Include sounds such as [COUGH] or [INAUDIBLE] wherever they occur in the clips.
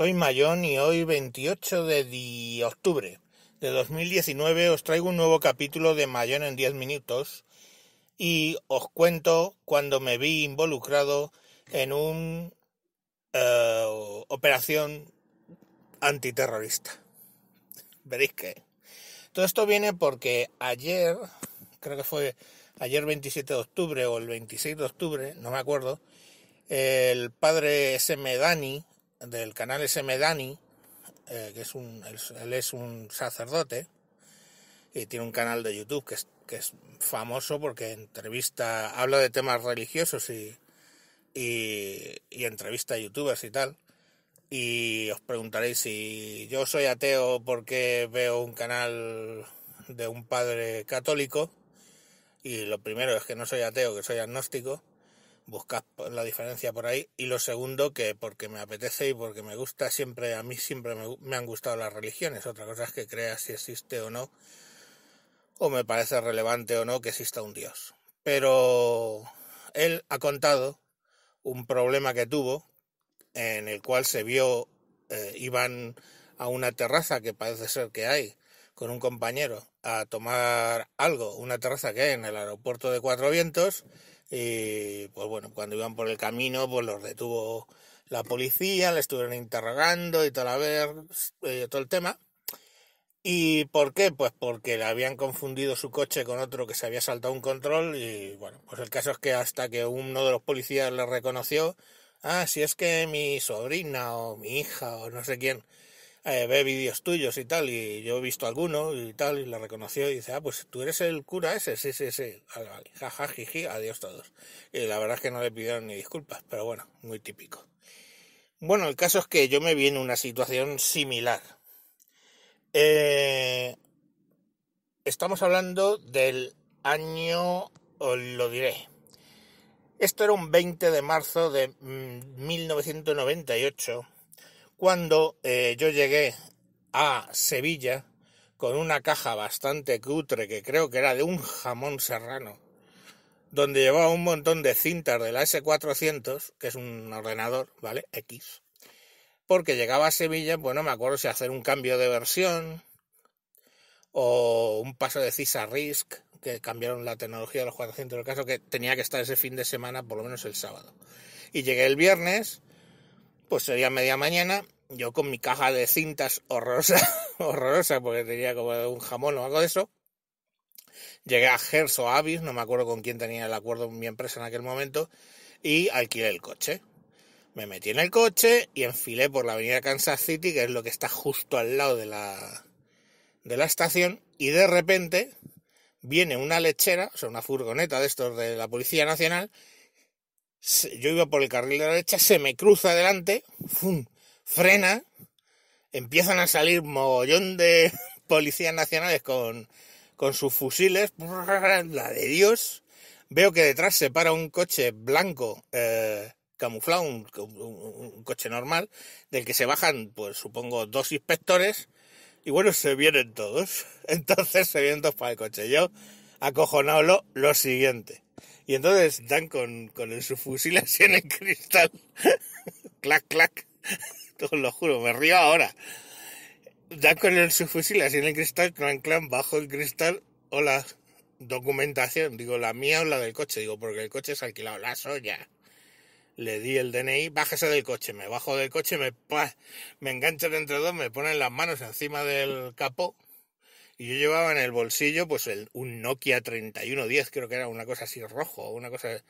soy Mayón y hoy 28 de octubre de 2019 os traigo un nuevo capítulo de Mayón en 10 minutos y os cuento cuando me vi involucrado en una eh, operación antiterrorista. Veréis que... Todo esto viene porque ayer, creo que fue ayer 27 de octubre o el 26 de octubre, no me acuerdo, el padre S. Medani, del canal SM Dani, eh, que es un, es un sacerdote y tiene un canal de YouTube que es, famoso porque entrevista, habla de temas religiosos y, y, y entrevista a youtubers y tal. Y os preguntaréis si yo soy ateo porque veo un canal de un padre católico. Y lo primero es que no soy ateo, que soy agnóstico buscad la diferencia por ahí. Y lo segundo, que porque me apetece y porque me gusta, siempre a mí siempre me, han gustado las religiones. Otra cosa es que creas si existe o no, o me parece relevante o no que exista un Dios. Pero él ha contado un problema que tuvo, en el cual se vio, eh, iban a una terraza que parece ser que hay, con un compañero, a tomar algo, una terraza que hay en el aeropuerto de Cuatro Vientos, y, eh, pues bueno, cuando iban por el camino, pues los detuvo la policía, le estuvieron interrogando y toda la ver, eh, todo el tema. ¿Y por qué? Pues porque le habían confundido su coche con otro que se había saltado un control y bueno, pues el caso es que hasta que uno de los policías le reconoció, ah, si es que mi sobrina o mi hija o no sé quién eh, ve vídeos tuyos y tal, y yo he visto alguno y tal, y la reconoció y dice, ah, pues tú eres el cura ese, sí, sí, sí, adiós todos. Y la verdad es que no le pidieron ni disculpas, pero bueno, muy típico. Bueno, el caso es que yo me vi en una situación similar. Eh, estamos hablando del año, os lo diré. Esto era un 20 de marzo de 1998 mm, cuando eh, yo llegué a Sevilla con una caja bastante cutre que creo que era de un jamón serrano, donde llevaba un montón de cintas de la S400, que es un ordenador, ¿vale? X. Porque llegaba a Sevilla, bueno, me acuerdo si hacer un cambio de versión o un paso de CISA Risk que cambiaron la tecnología de los 400, en el caso que tenía que estar ese fin de semana, por lo menos el sábado. Y llegué el viernes pues sería media mañana, yo con mi caja de cintas horrorosa, [LAUGHS] horrorosa, porque tenía como un jamón o algo de eso. Llegué a Hertz o Avis, no me acuerdo con quién tenía el acuerdo en mi empresa en aquel momento, y alquilé el coche. Me metí en el coche y enfilé por la avenida Kansas City, que es lo que está justo al lado de la, de la estación, y de repente viene una lechera, o sea, una furgoneta de estos de la Policía Nacional, yo iba por el carril de la derecha, se me cruza adelante frena, empiezan a salir mogollón de [LAUGHS] policías nacionales con, sus fusiles, [LAUGHS] la de Dios. Veo que detrás se para un coche blanco eh, camuflado, un, coche normal, del que se bajan, pues supongo, dos inspectores. Y bueno, se vienen todos. [LAUGHS] Entonces se vienen todos para el coche. Yo, acojonado, lo siguiente. Y entonces dan con, con el subfusil [LAUGHS] así en el cristal. [LAUGHS] clac, clac. [LAUGHS] Te lo juro, me río ahora. Dan con el subfusil así en el cristal, clan, clan, bajo el cristal. la documentación. Digo, la mía o la del coche. Digo, porque el coche es alquilado. La soya. Le di el DNI, bájese del coche. Me bajo del coche, me, me enganchan entre dos, me ponen las manos encima del capó y yo llevaba en el bolsillo pues el, un Nokia 3110, creo que era una cosa así rojo, una cosa,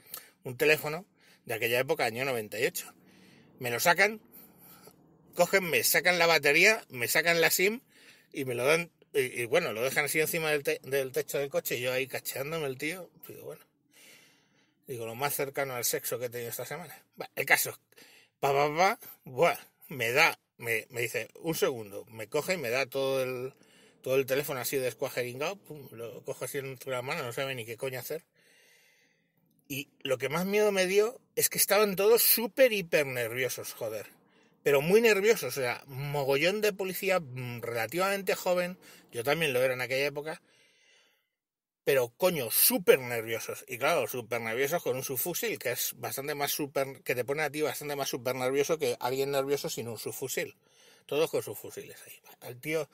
un teléfono de aquella época, año 98. Me lo sacan, cogen, me sacan la batería, me sacan la SIM y me lo dan, y, bueno, lo dejan así encima del, del, techo del coche y yo ahí cacheándome el tío, digo, bueno, digo, lo más cercano al sexo que he tenido esta semana. Bueno, el caso, pa, pa, pa, me da, me, me dice, un segundo, me coge y me da todo el todo el teléfono así descuajeringado, pum, lo cojo así en la mano, no sabe ni qué coño hacer. Y lo que más miedo me dio es que estaban todos súper, hiper nerviosos, joder. Pero muy nerviosos, o sea, mogollón de policía mm, relativamente joven, yo también lo era en aquella época, pero coño, súper nerviosos. Y claro, súper nerviosos con un subfusil, que es bastante más súper, que te pone a ti bastante más súper nervioso que alguien nervioso sin un subfusil. Todos con sus fusiles ahí. El tío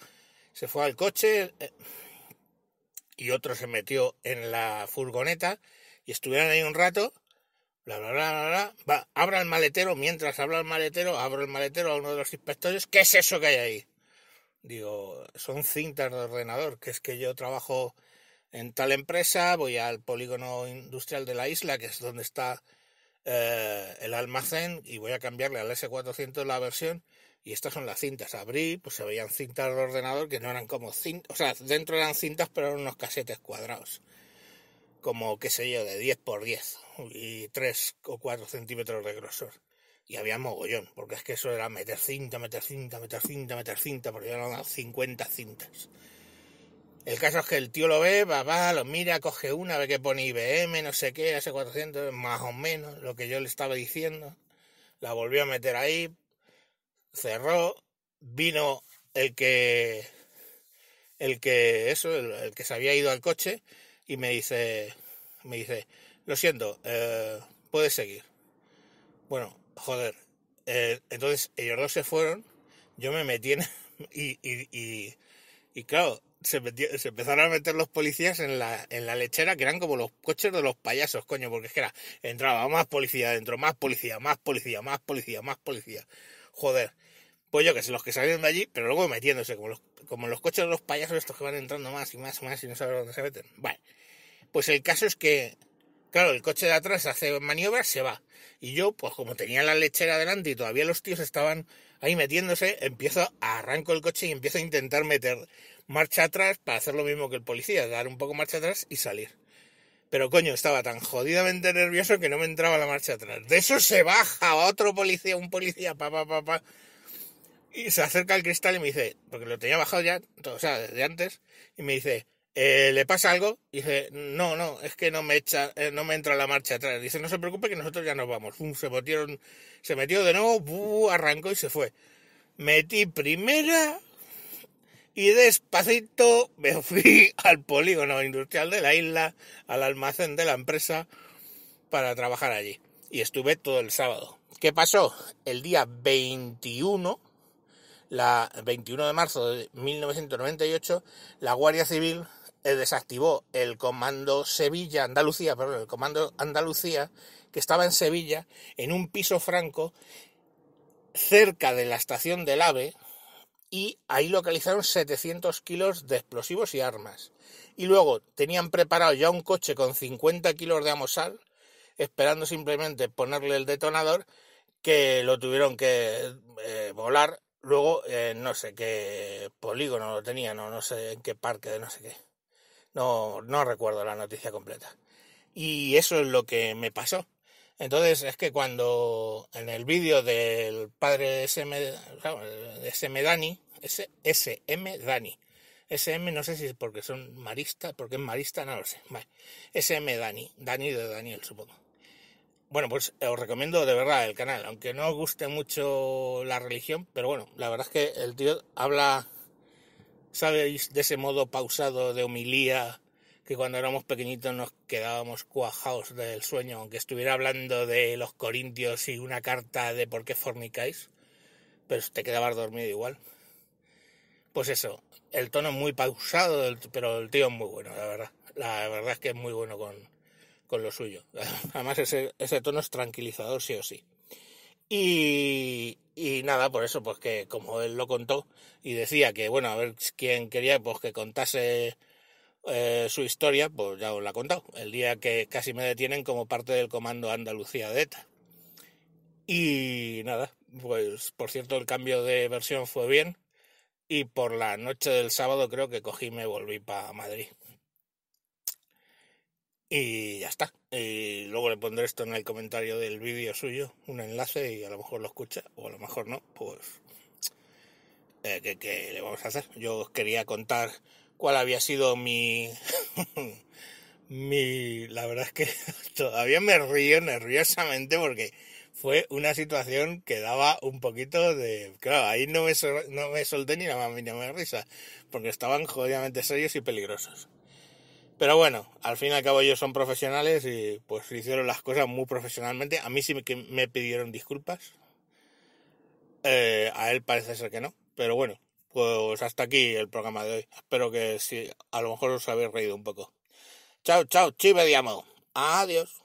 se fue al coche eh, y otro se metió en la furgoneta y estuvieron ahí un rato, bla, bla, bla, bla, bla, va, abra el maletero, mientras abra el maletero, abro el maletero a uno de los inspectores, ¿qué es eso que hay ahí? Digo, son cintas de ordenador, que es que yo trabajo en tal empresa, voy al polígono industrial de la isla, que es donde está eh, el almacén y voy a cambiarle al S400 la versión y estas son las cintas. Abrí, pues se veían cintas de ordenador que no eran como cintas, o sea, dentro eran cintas pero eran unos casetes cuadrados, como qué sé yo, de 10 por 10 y 3 o 4 centímetros de grosor. Y había mogollón, porque es que eso era meter cinta, meter cinta, meter cinta, meter cinta, porque eran 50 cintas. El caso es que el tío lo ve, va, va, lo mira, coge una, ve que pone IBM, no sé qué, hace 400, más o menos, lo que yo le estaba diciendo. La volvió a meter ahí, cerró, vino el que, el que, eso, el, que se había ido al coche y me dice, me dice, lo siento, eh, puedes seguir. Bueno, joder, eh, entonces ellos dos se fueron, yo me metí en, [LAUGHS] y, y, y, y claro, se, empezaron a meter los policías en la, en la lechera, que eran como los coches de los payasos, coño, porque es que era, entraba más policía adentro, más policía, más policía, más policía, más policía. Joder, pues yo que sé, los que salieron de allí, pero luego metiéndose, como los, como los coches de los payasos estos que van entrando más y más y más y no saben dónde se meten. Vale, pues el caso es que Claro, el coche de atrás hace maniobras, se va. Y yo, pues como tenía la lechera delante y todavía los tíos estaban ahí metiéndose, empiezo, arranco el coche y empiezo a intentar meter marcha atrás para hacer lo mismo que el policía, dar un poco marcha atrás y salir. Pero coño, estaba tan jodidamente nervioso que no me entraba la marcha atrás. De eso se baja otro policía, un policía, pa, pa, pa, pa. Y se acerca al cristal y me dice, porque lo tenía bajado ya, o sea, desde antes, y me dice, eh, ¿le pasa algo? Y dice, no, no, es que no me echa, eh, no me entra la marcha atrás. Dice, no se preocupe que nosotros ya nos vamos. se se metió de nuevo, arrancó y se fue. Metí primera y despacito me [LAUGHS] fui al polígono industrial de la isla, al almacén de la empresa, para trabajar allí. Y estuve todo el sábado. ¿Qué pasó? El día 21 la 21 de marzo de 1998, la Guardia Civil eh, desactivó el comando Sevilla, Andalucía, perdón, el comando Andalucía, que estaba en Sevilla, en un piso franco, cerca de la estación del AVE, y ahí localizaron 700 kilos de explosivos y armas. Y luego tenían preparado ya un coche con 50 kilos de amosal, esperando simplemente ponerle el detonador, que lo tuvieron que eh, volar. Luego, en eh, no sé qué polígono lo tenían, o no sé en qué parque, de no sé qué. No, no recuerdo la noticia completa. Y eso es lo que me pasó. Entonces es que cuando en el vídeo del padre SM, SM Dani, SM Dani, SM no sé si es porque son maristas, porque es marista, no lo sé. Vale. SM Dani, Dani de Daniel supongo. Bueno, pues os recomiendo de verdad el canal, aunque no os guste mucho la religión, pero bueno, la verdad es que el tío habla ¿Sabéis de ese modo pausado de homilía que cuando éramos pequeñitos nos quedábamos cuajados del sueño, aunque estuviera hablando de los corintios y una carta de por qué fornicáis? Pero te quedabas dormido igual. Pues eso, el tono es muy pausado, pero el tío es muy bueno, la verdad. La verdad es que es muy bueno con, con lo suyo. [LAUGHS] Además, ese, ese tono es tranquilizador, sí o sí. Y, nada, por eso, pues que como él lo contó y decía que, bueno, a ver quién quería, pues que contase eh, su historia, pues ya os la he contado, el día que casi me detienen como parte del comando Andalucía de ETA. Y nada, pues por cierto el cambio de versión fue bien y por la noche del sábado creo que cogí y me volví para Madrid. Y ya está. Y eh, luego le pondré esto en el comentario del vídeo suyo, un enlace y a lo mejor lo escucha o a lo mejor no, pues... Eh, ¿qué, le vamos a hacer? Yo os quería contar cuál había sido mi... [LAUGHS] mi... La verdad es que [LAUGHS] todavía me río nerviosamente porque fue una situación que daba un poquito de... Claro, ahí no me, no me solté ni la más me risa, porque estaban jodidamente serios y peligrosos. Pero bueno, al fin y al cabo ellos son profesionales y pues hicieron las cosas muy profesionalmente. A mí sí me pidieron disculpas. Eh, a él parece ser que no. Pero bueno, pues hasta aquí el programa de hoy. Espero que sí, a lo mejor os habéis reído un poco. Chao, chao, de diamo Adiós.